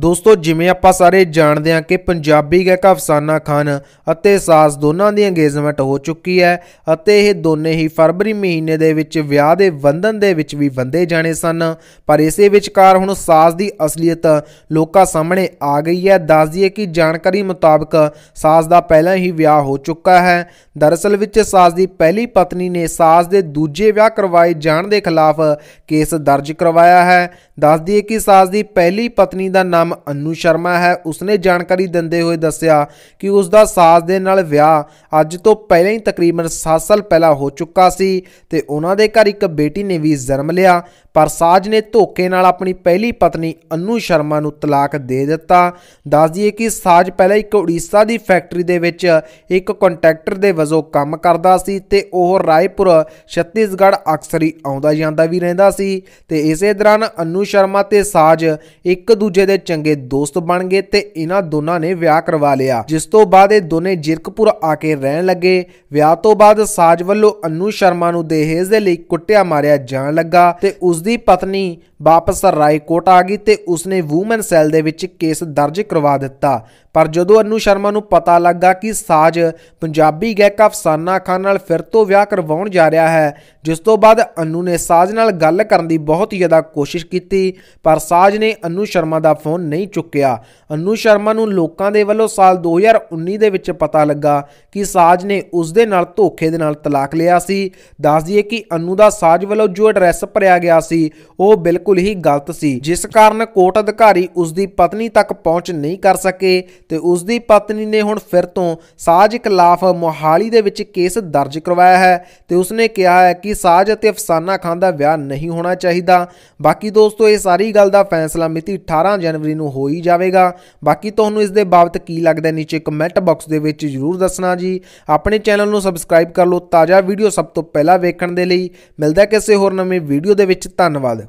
ਦੋਸਤੋ ਜਿਵੇਂ ਆਪਾਂ ਸਾਰੇ ਜਾਣਦੇ ਹਾਂ ਕਿ ਪੰਜਾਬੀ ਗਾਇਕ ਅਫਸਾਨਾ ਖਾਨ ਅਤੇ ਸਾਸ ਦੋਨਾਂ ਦੀ ਅੰਗੇਜ਼ਮੈਂਟ ਹੋ ਚੁੱਕੀ ਹੈ ਅਤੇ ਇਹ ਦੋਨੇ ਹੀ ਫਰਵਰੀ ਮਹੀਨੇ ਦੇ ਵਿੱਚ ਵਿਆਹ ਦੇ ਬੰਧਨ ਦੇ ਵਿੱਚ ਵੀ ਬੰਦੇ ਜਾਣੇ ਸਨ ਪਰ ਇਸੇ ਵਿਚਕਾਰ ਹੁਣ ਸਾਸ ਦੀ ਅਸਲੀਅਤ ਲੋਕਾਂ ਸਾਹਮਣੇ ਆ ਗਈ ਹੈ ਦੱਸ ਦਈਏ ਕਿ ਜਾਣਕਾਰੀ ਮੁਤਾਬਕ ਸਾਸ ਦਾ ਪਹਿਲਾਂ ਹੀ ਵਿਆਹ ਹੋ ਚੁੱਕਾ ਹੈ ਦਰਅਸਲ ਵਿੱਚ ਸਾਸ ਦੀ ਪਹਿਲੀ ਪਤਨੀ ਨੇ ਸਾਸ ਦੇ ਦੂਜੇ ਵਿਆਹ ਕਰਵਾਏ ਜਾਣ ਦੇ ਖਿਲਾਫ ਕੇਸ ਦਰਜ ਕਰਵਾਇਆ ਹੈ ਦੱਸ ਦਈਏ ਕਿ ਸਾਸ ਦੀ ਪਹਿਲੀ ਪਤਨੀ ਦਾ ਨਾਮ ਨਾਮ ਅਨੂ ਸ਼ਰਮਾ ਹੈ ਉਸਨੇ ਜਾਣਕਾਰੀ ਦਿੰਦੇ ਹੋਏ ਦੱਸਿਆ ਕਿ ਉਸ ਦਾ ਸਾਸ ਦੇ ਨਾਲ ਵਿਆਹ ਅੱਜ ਤੋਂ ਪਹਿਲਾਂ ਹੀ ਤਕਰੀਬਨ 7 ਸਾਲ ਪਹਿਲਾਂ ਹੋ ਚੁੱਕਾ ਸੀ ਤੇ ਉਹਨਾਂ ਦੇ ਘਰ ਇੱਕ ਬੇਟੀ ਨੇ ਵੀ ਜਨਮ ਲਿਆ ਪਰ ਸਾਜ ਨੇ ਧੋਖੇ ਨਾਲ ਆਪਣੀ ਪਹਿਲੀ ਪਤਨੀ ਅਨੂ ਸ਼ਰਮਾ ਨੂੰ ਤਲਾਕ ਦੇ ਦਿੱਤਾ ਦੱਸ ਦਈਏ ਕਿ ਸਾਜ ਪਹਿਲਾਂ ਇੱਕ ਉੜੀਸਾ ਦੀ ਫੈਕਟਰੀ ਦੇ ਵਿੱਚ ਇੱਕ ਕੰਟਰੈਕਟਰ ਦੇ ਵਜੋਂ ਕੰਮ ਕਰਦਾ ਸੀ ਤੇ ਉਹ ਰਾਏਪੁਰ ਛੱਤੀਸਗੜ੍ਹ ਅਕਸਰੀ ਆਉਂਦਾ ਜਾਂਦਾ ਵੀ ਰਹਿੰਦਾ ਸੀ ਤੇ ਇਸੇ ਦੌਰਾਨ ਅਨੂ ਸ਼ਰਮਾ ਤੇ ਸਾਜ ਇੱਕ ਦੂਜੇ ਦੇ ਚੰਗੇ ਦੋਸਤ ਬਣ ਗਏ ਤੇ ਇਹਨਾਂ ਦੋਨਾਂ ਨੇ ਵਿਆਹ ਕਰਵਾ ਲਿਆ ਜਿਸ ਤੋਂ ਬਾਅਦ ਇਹ ਦੋਨੇ ਜਿਰਕਪੁਰ ਆ ਕੇ ਰਹਿਣ ਲੱਗੇ ਵਿਆਹ ਤੋਂ ਬਾਅਦ ਸਾਜ ਵੱਲੋਂ ਅਨੂ ਸ਼ਰਮਾ ਨੂੰ ਦਹੇਜ ਦੇ ਲਈ ਕੁੱਟਿਆ ਮਾਰਿਆ ਜਾਣ ਲੱਗਾ ਤੇ ਉਸ ਦੀ ਪਤਨੀ ਵਾਪਸ ਰਾਏਕੋਟ ਆ ਗਈ ਤੇ ਉਸਨੇ ਊਮਨ ਸੈੱਲ ਦੇ ਵਿੱਚ ਕੇਸ ਦਰਜ ਕਰਵਾ ਦਿੱਤਾ ਪਰ ਜਦੋਂ ਅਨੂ ਸ਼ਰਮਾ ਨੂੰ ਪਤਾ ਲੱਗਾ ਕਿ ਸਾਜ ਪੰਜਾਬੀ ਗਾਇਕ ਅਫਸਾਨਾ ਖਾਨ ਨਾਲ ਫਿਰ ਤੋਂ ਵਿਆਹ ਕਰਵਾਉਣ ਜਾ ਰਿਹਾ ਹੈ ਜਿਸ ਤੋਂ ਬਾਅਦ ਅਨੂ ਨੇ ਸਾਜ ਨਾਲ ਗੱਲ ਕਰਨ ਦੀ ਬਹੁਤ ਜ਼ਿਆਦਾ ਕੋਸ਼ਿਸ਼ ਕੀਤੀ ਪਰ ਸਾਜ ਨੇ ਅਨੂ ਸ਼ਰਮਾ ਦਾ ਫੋਨ ਨਹੀਂ ਚੁੱਕਿਆ ਅਨੂ ਸ਼ਰਮਾ ਨੂੰ ਲੋਕਾਂ ਦੇ ਵੱਲੋਂ ਸਾਲ 2019 ਦੇ ਵਿੱਚ ਪਤਾ ਲੱਗਾ ਕਿ ਸਾਜ ਨੇ ਉਸ ਦੇ ਨਾਲ ਧੋਖੇ ਦੇ ਨਾਲ ਤਲਾਕ ਲਿਆ ਸੀ ਦੱਸ ਦਈਏ ਕਿ ਅਨੂ ਦਾ ਸਾਜ ਵੱਲੋਂ ਜੋ ਐਡਰੈਸ ਭਰਿਆ ਗਿਆ ਸੀ ਉਹ ਬਿਲਕੁਲ ਬਿਲਕੁਲ ਹੀ ਗਲਤ ਸੀ ਜਿਸ ਕਾਰਨ ਕੋਰਟ ਅਧਿਕਾਰੀ ਉਸ ਦੀ ਪਤਨੀ ਤੱਕ ਪਹੁੰਚ ਨਹੀਂ ਕਰ ਸਕੇ ਤੇ ਉਸ ਦੀ ਪਤਨੀ ਨੇ ਹੁਣ ਫਿਰ ਤੋਂ ਸਾਜ ਖਿਲਾਫ ਮੋਹਾਲੀ ਦੇ ਵਿੱਚ ਕੇਸ ਦਰਜ ਕਰਵਾਇਆ ਹੈ ਤੇ ਉਸ ਨੇ ਕਿਹਾ ਹੈ ਕਿ ਸਾਜ ਅਤੇ ਅਫਸਾਨਾ ਖਾਨ ਦਾ ਵਿਆਹ ਨਹੀਂ ਹੋਣਾ ਚਾਹੀਦਾ ਬਾਕੀ ਦੋਸਤੋ ਇਹ ਸਾਰੀ ਗੱਲ ਦਾ ਫੈਸਲਾ ਮਿਤੀ 18 ਜਨਵਰੀ ਨੂੰ ਹੋਈ ਜਾਵੇਗਾ ਬਾਕੀ ਤੁਹਾਨੂੰ ਇਸ ਦੇ ਬਾਬਤ ਕੀ ਲੱਗਦਾ ਹੈ ਨੀਚੇ ਕਮੈਂਟ ਬਾਕਸ ਦੇ ਵਿੱਚ ਜਰੂਰ ਦੱਸਣਾ ਜੀ ਆਪਣੇ ਚੈਨਲ ਨੂੰ ਸਬਸਕ੍ਰਾਈਬ ਕਰ ਲਓ ਤਾਜ਼ਾ ਵੀਡੀਓ ਸਭ ਤੋਂ ਪਹਿਲਾਂ ਵੇਖਣ ਦੇ ਲਈ ਮਿਲਦਾ ਕਿਸੇ ਹੋਰ ਨਵੇਂ ਵੀਡੀਓ ਦੇ ਵਿੱਚ ਧੰਨਵਾਦ